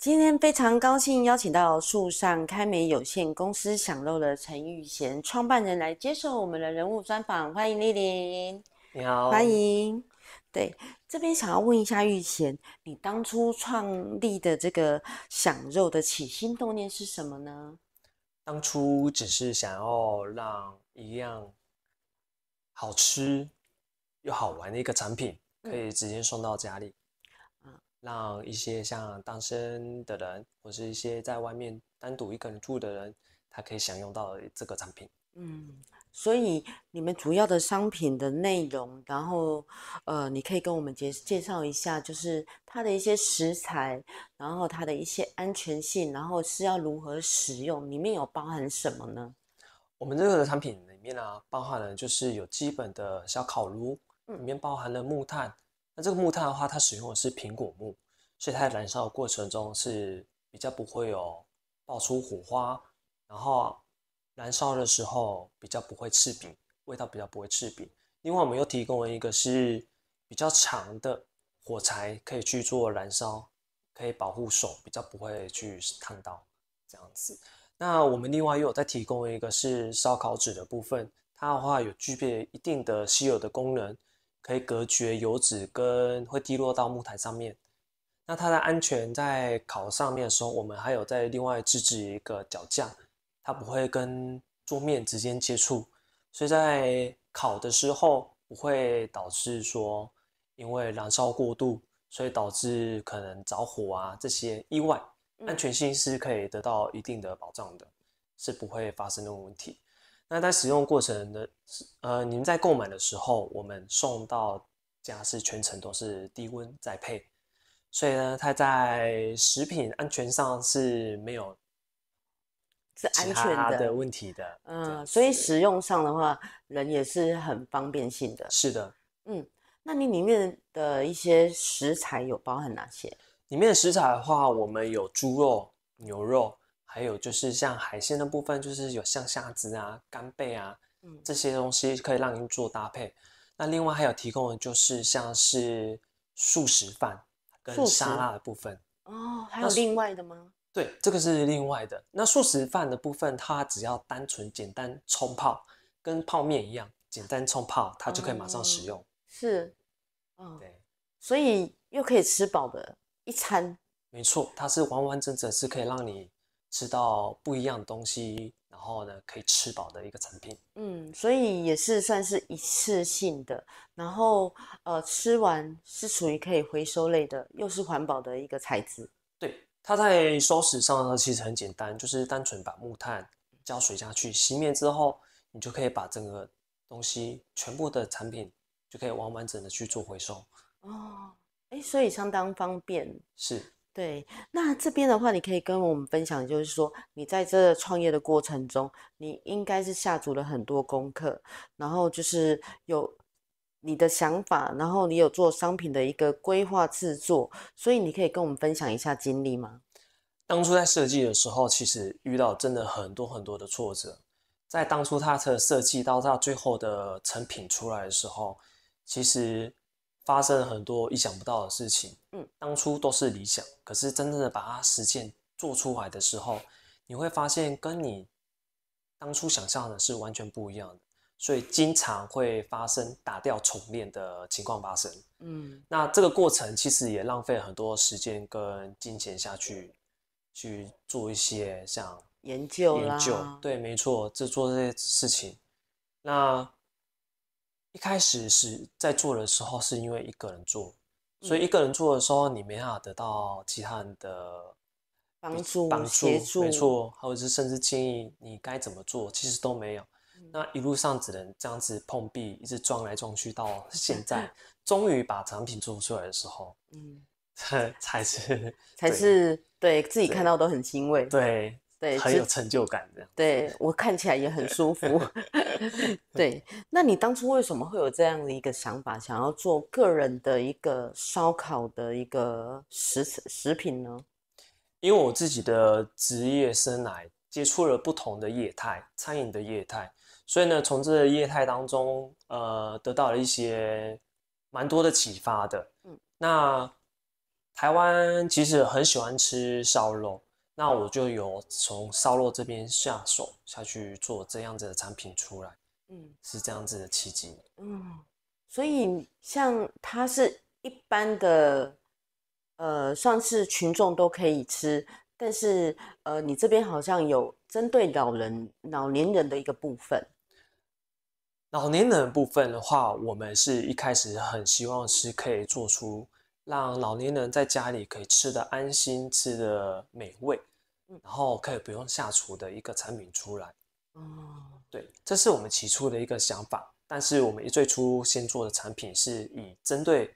今天非常高兴邀请到树上开美有限公司享肉的陈玉贤创办人来接受我们的人物专访，欢迎丽玲，你好，欢迎。对，这边想要问一下玉贤，你当初创立的这个享肉的起心动念是什么呢？当初只是想要让一样好吃又好玩的一个产品可以直接送到家里。让一些像单身的人，或者是一些在外面单独一个人住的人，他可以享用到这个产品。嗯，所以你们主要的商品的内容，然后，呃，你可以跟我们介介绍一下，就是它的一些食材，然后它的一些安全性，然后是要如何使用，里面有包含什么呢？我们这个产品里面呢，包含了就是有基本的小烤炉，里面包含了木炭。这个木炭的话，它使用的是苹果木，所以它在燃烧的过程中是比较不会有爆出火花，然后燃烧的时候比较不会刺鼻，味道比较不会刺鼻。另外，我们又提供了一个是比较长的火柴，可以去做燃烧，可以保护手，比较不会去烫到这样子。那我们另外又有在提供一个是烧烤纸的部分，它的话有具备一定的稀有的功能。可以隔绝油脂跟会滴落到木台上面。那它的安全在烤上面的时候，我们还有在另外自制一个脚架，它不会跟桌面直接接触，所以在烤的时候不会导致说因为燃烧过度，所以导致可能着火啊这些意外，安全性是可以得到一定的保障的，是不会发生那种问题。那在使用过程的，呃，您在购买的时候，我们送到家是全程都是低温再配，所以呢，它在食品安全上是没有是安全的问题的。嗯，所以使用上的话，人也是很方便性的。是的，嗯，那你里面的一些食材有包含哪些？里面的食材的话，我们有猪肉、牛肉。还有就是像海鲜的部分，就是有像虾子啊、干贝啊，这些东西可以让您做搭配。那另外还有提供的就是像是素食饭跟沙拉的部分哦，还有另外的吗？对，这个是另外的。那素食饭的部分，它只要单纯简单冲泡，跟泡面一样简单冲泡，它就可以马上使用。是，嗯，对，所以又可以吃饱的一餐。没错，它是完完整整是可以让你。吃到不一样的东西，然后呢，可以吃饱的一个产品。嗯，所以也是算是一次性的，然后呃，吃完是属于可以回收类的，又是环保的一个材质。对，它在收拾上呢，其实很简单，就是单纯把木炭浇水下去熄灭之后，你就可以把整个东西全部的产品就可以完完整的去做回收。哦，哎，所以相当方便。是。对，那这边的话，你可以跟我们分享，就是说你在这创业的过程中，你应该是下足了很多功课，然后就是有你的想法，然后你有做商品的一个规划制作，所以你可以跟我们分享一下经历吗？当初在设计的时候，其实遇到真的很多很多的挫折，在当初它的设计到它最后的成品出来的时候，其实。发生了很多意想不到的事情，嗯，当初都是理想，可是真正的把它实践做出来的时候，你会发现跟你当初想象的是完全不一样的，所以经常会发生打掉重练的情况发生，嗯，那这个过程其实也浪费很多时间跟金钱下去去做一些像研究研究，对，没错，这做这些事情，那。一开始是在做的时候是因为一个人做，所以一个人做的时候你没办法得到其他人的帮助、协助，没错，或者是甚至建议你该怎么做，其实都没有。那一路上只能这样子碰壁，一直撞来撞去，到现在终于把产品做出来的时候，嗯，才 才是才是对自己看到都很欣慰，对。对，很有成就感的。对我看起来也很舒服。对，那你当初为什么会有这样的一个想法，想要做个人的一个烧烤的一个食食品呢？因为我自己的职业生涯接触了不同的业态，餐饮的业态，所以呢，从这个业态当中，呃，得到了一些蛮多的启发的。嗯，那台湾其实很喜欢吃烧肉。那我就有从烧肉这边下手下去做这样子的产品出来，嗯，是这样子的契机，嗯，所以像它是一般的，呃，算是群众都可以吃，但是呃，你这边好像有针对老人、老年人的一个部分。老年人部分的话，我们是一开始很希望是可以做出让老年人在家里可以吃的安心、吃的美味。然后可以不用下厨的一个产品出来，哦，对，这是我们起初的一个想法。但是我们一最初先做的产品是以针对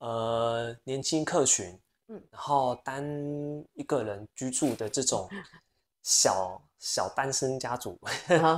呃年轻客群，嗯，然后单一个人居住的这种 小小单身家族、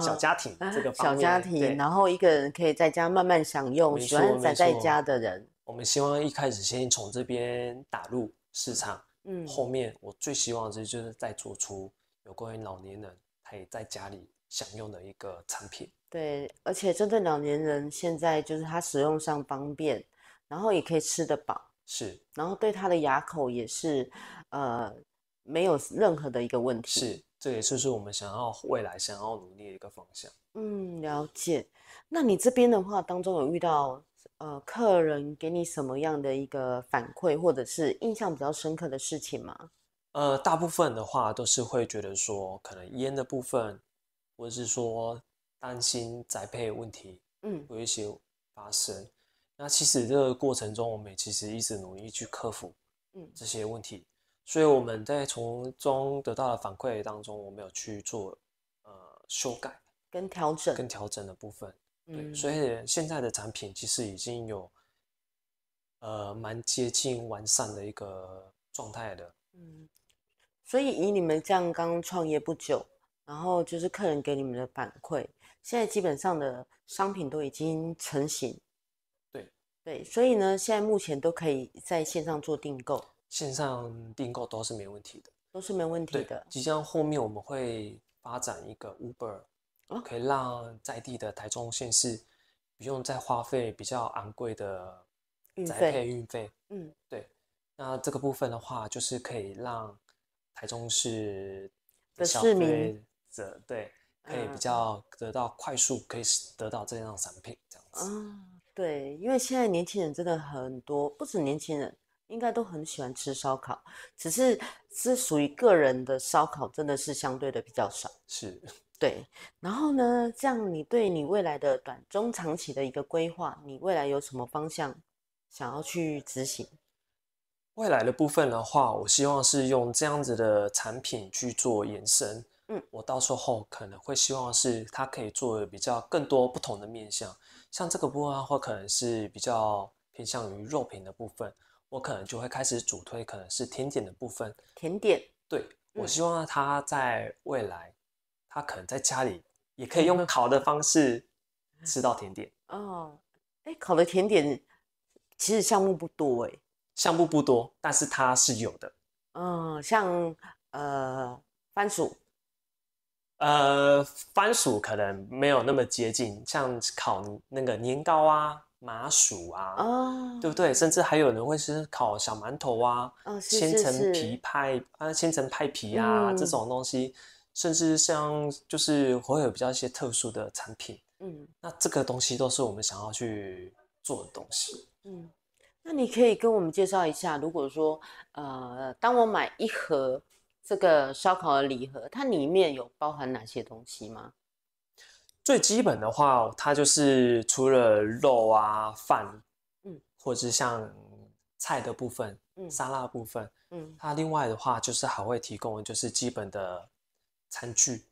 小家庭这个小家庭，然后一个人可以在家慢慢享用，喜欢宅在家的人。我们希望一开始先从这边打入市场。嗯，后面我最希望的就是再做出有关于老年人可以在家里享用的一个产品。对，而且针对老年人，现在就是他使用上方便，然后也可以吃得饱，是，然后对他的牙口也是，呃，没有任何的一个问题。是，这也就是我们想要未来想要努力的一个方向。嗯，了解。那你这边的话当中有遇到？呃，客人给你什么样的一个反馈，或者是印象比较深刻的事情吗？呃，大部分的话都是会觉得说，可能烟的部分，或者是说担心宅配问题，嗯，有一些发生。那其实这个过程中，我们其实一直努力去克服，嗯，这些问题。所以我们在从中得到的反馈当中，我们有去做呃修改跟调整，跟调整的部分。对，所以现在的产品其实已经有，呃，蛮接近完善的一个状态的。嗯，所以以你们这样刚创业不久，然后就是客人给你们的反馈，现在基本上的商品都已经成型。对对，所以呢，现在目前都可以在线上做订购，线上订购都是没问题的，都是没问题的。即将后面我们会发展一个 Uber。可以让在地的台中县市不用再花费比较昂贵的宅配运费，嗯，对。那这个部分的话，就是可以让台中市的消费者对可以比较得到快速可以得到这样产品这样子。啊，对，因为现在年轻人真的很多，不止年轻人，应该都很喜欢吃烧烤，只是是属于个人的烧烤，真的是相对的比较少。是。对，然后呢？这样你对你未来的短、中、长期的一个规划，你未来有什么方向想要去执行？未来的部分的话，我希望是用这样子的产品去做延伸。嗯，我到时候可能会希望是它可以做比较更多不同的面向。像这个部分的话，可能是比较偏向于肉品的部分，我可能就会开始主推可能是甜点的部分。甜点，对我希望它在未来。他可能在家里也可以用烤的方式吃到甜点哦。哎，烤的甜点其实项目不多哎。项目不多，但是它是有的。嗯，像呃番薯，呃番薯可能没有那么接近，像烤那个年糕啊、麻薯啊，对不对？甚至还有人会是烤小馒头啊、千层皮派啊、千层派皮啊这种东西。甚至像就是会有比较一些特殊的产品，嗯，那这个东西都是我们想要去做的东西，嗯，那你可以跟我们介绍一下，如果说呃，当我买一盒这个烧烤的礼盒，它里面有包含哪些东西吗？最基本的话，它就是除了肉啊、饭，嗯，或者像菜的部分，嗯，沙拉部分，嗯，它另外的话就是还会提供就是基本的。餐具、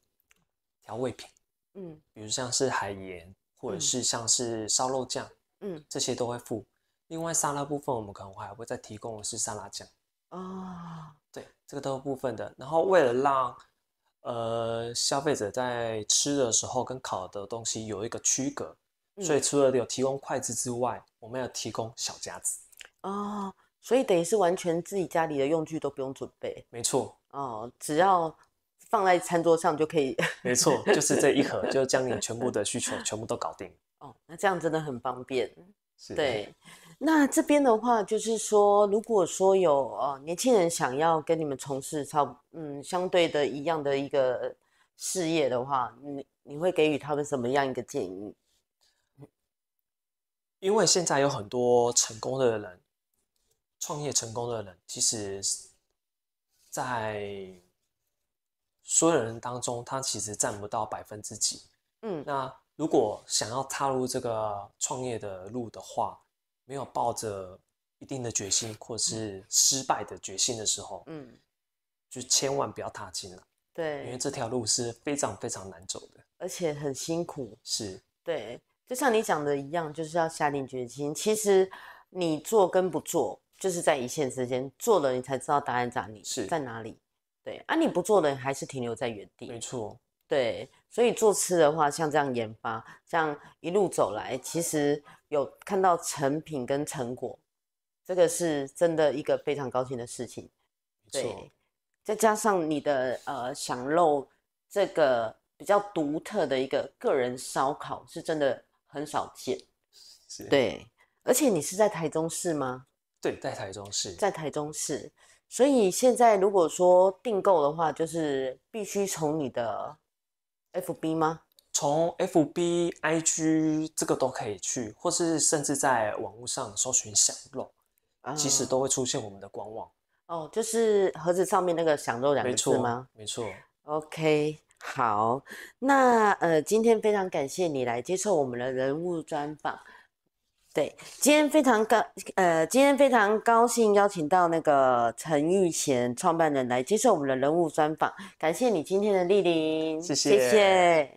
调味品，嗯，比如像是海盐，或者是像是烧肉酱，嗯，这些都会附。另外，沙拉部分我们可能会再提供的是沙拉酱。啊，对，这个都是部分的。然后，为了让呃消费者在吃的时候跟烤的东西有一个区隔，所以除了有提供筷子之外，我们有提供小夹子。哦，所以等于是完全自己家里的用具都不用准备。没错。哦，只要。放在餐桌上就可以，没错，就是这一盒，就将你全部的需求全部都搞定。哦，那这样真的很方便。对，那这边的话，就是说，如果说有呃年轻人想要跟你们从事超嗯相对的一样的一个事业的话，你你会给予他们什么样一个建议？因为现在有很多成功的人，创业成功的人，其实，在。所有人当中，他其实占不到百分之几。嗯，那如果想要踏入这个创业的路的话，没有抱着一定的决心或是失败的决心的时候，嗯，就千万不要踏进了。对，因为这条路是非常非常难走的，而且很辛苦。是，对，就像你讲的一样，就是要下定决心。其实你做跟不做就是在一线之间，做了你才知道答案在哪，是在哪里。对啊，你不做的还是停留在原地，没错。对，所以做吃的话，像这样研发，像一路走来，其实有看到成品跟成果，这个是真的一个非常高兴的事情。对，再加上你的呃享肉这个比较独特的一个个人烧烤，是真的很少见。对，而且你是在台中市吗？对，在台中市，在台中市。所以现在如果说订购的话，就是必须从你的 FB 吗？从 FB、IG 这个都可以去，或是甚至在网路上搜寻“享肉”，其实都会出现我们的官网。哦，就是盒子上面那个“享肉”两个字吗？没错。OK，好，那呃，今天非常感谢你来接受我们的人物专访。对，今天非常高，呃，今天非常高兴邀请到那个陈玉贤创办人来接受我们的人物专访，感谢你今天的莅临，谢谢。